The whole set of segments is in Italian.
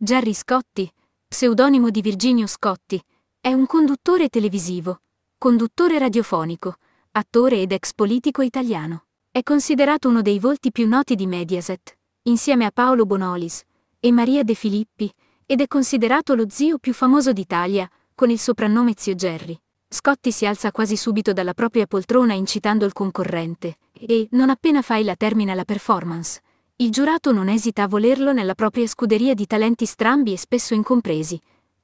Jerry Scotti, pseudonimo di Virginio Scotti, è un conduttore televisivo, conduttore radiofonico, attore ed ex politico italiano. È considerato uno dei volti più noti di Mediaset, insieme a Paolo Bonolis e Maria De Filippi, ed è considerato lo zio più famoso d'Italia, con il soprannome Zio Jerry. Scotti si alza quasi subito dalla propria poltrona incitando il concorrente, e, non appena fai la termina la performance, il giurato non esita a volerlo nella propria scuderia di talenti strambi e spesso incompresi.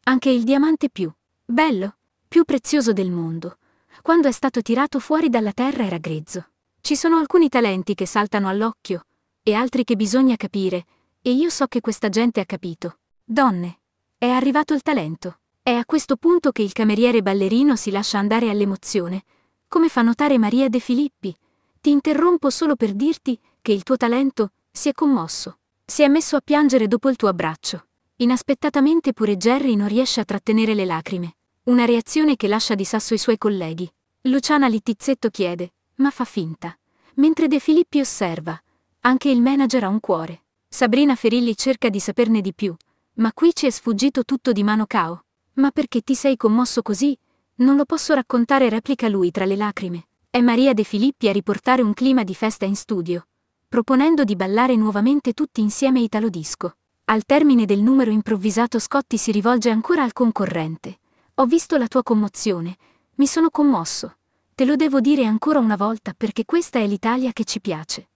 Anche il diamante più bello, più prezioso del mondo, quando è stato tirato fuori dalla terra era grezzo. Ci sono alcuni talenti che saltano all'occhio e altri che bisogna capire, e io so che questa gente ha capito. Donne, è arrivato il talento. È a questo punto che il cameriere ballerino si lascia andare all'emozione, come fa notare Maria De Filippi. Ti interrompo solo per dirti che il tuo talento si è commosso. Si è messo a piangere dopo il tuo abbraccio. Inaspettatamente pure Jerry non riesce a trattenere le lacrime. Una reazione che lascia di sasso i suoi colleghi. Luciana Littizzetto chiede, ma fa finta. Mentre De Filippi osserva. Anche il manager ha un cuore. Sabrina Ferilli cerca di saperne di più. Ma qui ci è sfuggito tutto di mano cao. Ma perché ti sei commosso così? Non lo posso raccontare, replica lui tra le lacrime. È Maria De Filippi a riportare un clima di festa in studio proponendo di ballare nuovamente tutti insieme Italo Disco. Al termine del numero improvvisato Scotti si rivolge ancora al concorrente. Ho visto la tua commozione, mi sono commosso. Te lo devo dire ancora una volta perché questa è l'Italia che ci piace.